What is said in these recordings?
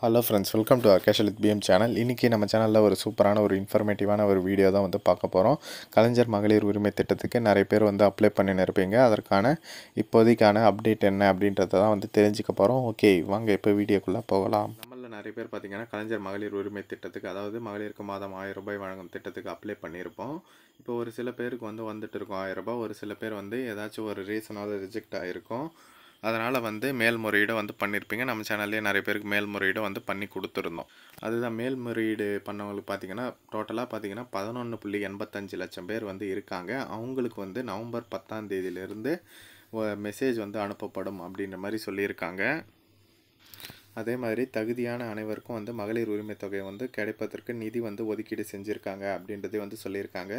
hello friends welcome to அர்கேஷல் with PM channel இன்றைக்கி நம்ம சேனலில் ஒரு சூப்பரான ஒரு இன்ஃபர்மேட்டிவான ஒரு வீடியோ தான் வந்து பார்க்க போகிறோம் கலைஞர் மகளிர் உரிமை திட்டத்துக்கு நிறைய பேர் வந்து அப்ளை பண்ணின்னு இருப்பீங்க அதற்கான இப்போதைக்கான அப்டேட் என்ன அப்படின்றத தான் வந்து தெரிஞ்சுக்க போகிறோம் ஓகே வாங்க இப்போ வீடியோக்குள்ளே போகலாம் நம்மளில் நிறைய பேர் பார்த்திங்கன்னா கலைஞர் மகளிர் உரிமை திட்டத்துக்கு அதாவது மகளிருக்கு மாதம் ஆயிரம் ரூபாய் வழங்கும் திட்டத்துக்கு அப்ளை பண்ணியிருப்போம் இப்போ ஒரு சில பேருக்கு வந்து வந்துட்டு இருக்கோம் ஆயிரம் ரூபாய் ஒரு சில பேர் வந்து ஏதாச்சும் ஒரு ரீசனாவது ரிஜெக்ட் ஆகிருக்கும் அதனால் வந்து மேல்முறையீடு வந்து பண்ணியிருப்பீங்க நம்ம சேனல்லே நிறைய பேருக்கு மேல்முறையீடு வந்து பண்ணி கொடுத்துருந்தோம் அதுதான் மேல்முறையீடு பண்ணவங்களுக்கு பார்த்திங்கன்னா டோட்டலாக பார்த்திங்கன்னா பதினொன்று புள்ளி எண்பத்தஞ்சு லட்சம் பேர் வந்து இருக்காங்க அவங்களுக்கு வந்து நவம்பர் பத்தாம் தேதியிலேருந்து மெசேஜ் வந்து அனுப்பப்படும் அப்படின்ற மாதிரி சொல்லியிருக்காங்க அதே மாதிரி தகுதியான அனைவருக்கும் வந்து மகளிர் உரிமை தொகை வந்து கிடைப்பதற்கு நிதி வந்து ஒதுக்கீடு செஞ்சுருக்காங்க அப்படின்றதே வந்து சொல்லியிருக்காங்க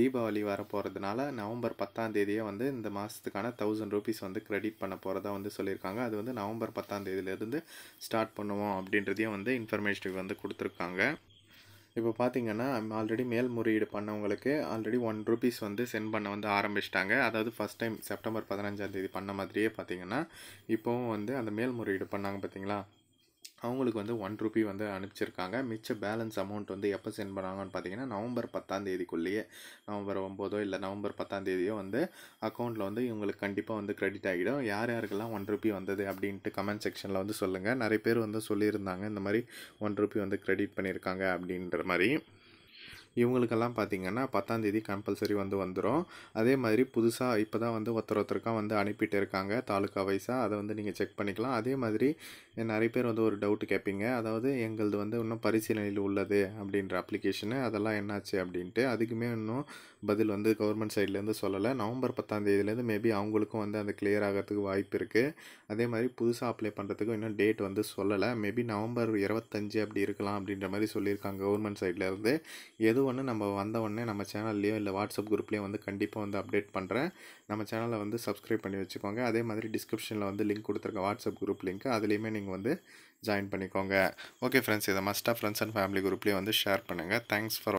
தீபாவளி வர போகிறதுனால நவம்பர் பத்தாம் தேதியே வந்து இந்த மாதத்துக்கான தௌசண்ட் ருபீஸ் வந்து கிரெடிட் பண்ண போகிறதா வந்து சொல்லியிருக்காங்க அது வந்து நவம்பர் பத்தாம் தேதியிலேருந்து ஸ்டார்ட் பண்ணுவோம் அப்படின்றதையும் வந்து இன்ஃபர்மேஷன் வந்து கொடுத்துருக்காங்க இப்போ பார்த்தீங்கன்னா ஆல்ரெடி மேல்முறையீடு பண்ணவங்களுக்கு ஆல்ரெடி ஒன் ருபீஸ் வந்து சென்ட் பண்ண வந்து ஆரம்பிச்சிட்டாங்க அதாவது ஃபஸ்ட் டைம் செப்டம்பர் பதினஞ்சாந்தேதி பண்ண மாதிரியே பார்த்தீங்கன்னா இப்போவும் வந்து அந்த மேல்முறையீடு பண்ணாங்க பார்த்தீங்களா அவங்களுக்கு வந்து ஒன் ருபி வந்து அனுப்பிச்சிருக்காங்க மிச்ச பேலன்ஸ் அமௌண்ட் வந்து எப்போ சென்ட் பண்ணாங்கன்னு பார்த்தீங்கன்னா நவம்பர் பத்தாம் தேதிக்குள்ளேயே நவம்பர் ஒம்போதோ இல்லை நவம்பர் பத்தாம் தேதியோ வந்து அக்கௌண்ட்டில் வந்து இவங்களுக்கு கண்டிப்பாக வந்து கிரெடிட் ஆகிடும் யார் யாருக்கெல்லாம் ஒன் ருபி வந்தது அப்படின்ட்டு கமெண்ட் செக்ஷனில் வந்து சொல்லுங்கள் நிறைய பேர் வந்து சொல்லியிருந்தாங்க இந்த மாதிரி ஒன் ருபி வந்து கிரெடிட் பண்ணியிருக்காங்க அப்படின்ற மாதிரி இவங்களுக்கெல்லாம் பார்த்திங்கன்னா பத்தாந்தேதி கம்பல்சரி வந்து வந்துடும் அதே மாதிரி புதுசாக இப்போ தான் வந்து ஒருத்தர் ஒருத்தருக்காக வந்து அனுப்பிட்டு இருக்காங்க தாலுக்கா வைஸாக அதை வந்து நீங்கள் செக் பண்ணிக்கலாம் அதே மாதிரி நிறைய பேர் வந்து ஒரு டவுட் கேட்பீங்க அதாவது எங்களது வந்து இன்னும் பரிசீலனையில் உள்ளது அப்படின்ற அப்ளிகேஷனு அதெல்லாம் என்னாச்சு அப்படின்ட்டு அதுக்குமே இன்னும் பதில் வந்து கவர்மெண்ட் சைட்லேருந்து சொல்லலை நவம்பர் தேதியிலேருந்து மேபி அவங்களுக்கும் வந்து அந்த கிளியர் ஆகிறதுக்கு வாய்ப்பு இருக்குது அதே மாதிரி புதுசாக அப்ளை பண்ணுறதுக்கும் இன்னும் டேட் வந்து சொல்லலை மேபி நவம்பர் இருபத்தஞ்சு அப்படி இருக்கலாம் அப்படின்ற மாதிரி சொல்லியிருக்காங்க கவர்மெண்ட் சைட்லேருந்து ஏதோ எது ஒன்று நம்ம வந்த உடனே நம்ம சேனல்லையோ இல்லை வாட்ஸ்அப் குரூப்லேயோ வந்து கண்டிப்பாக வந்து அப்டேட் பண்ணுறேன் நம்ம சேனலை வந்து சப்ஸ்கிரைப் பண்ணி வச்சுக்கோங்க அதே மாதிரி டிஸ்கிரிப்ஷனில் வந்து லிங்க் கொடுத்துருக்க வாட்ஸ்அப் குரூப் லிங்க் அதுலேயுமே நீங்கள் வந்து ஜாயின் பண்ணிக்கோங்க ஓகே ஃப்ரெண்ட்ஸ் இதை மஸ்ட்டாக ஃப்ரெண்ட்ஸ் அண்ட் ஃபேமிலி குரூப்லேயே வந்து ஷேர் பண்ணுங்கள் தேங்க்ஸ் ஃபார்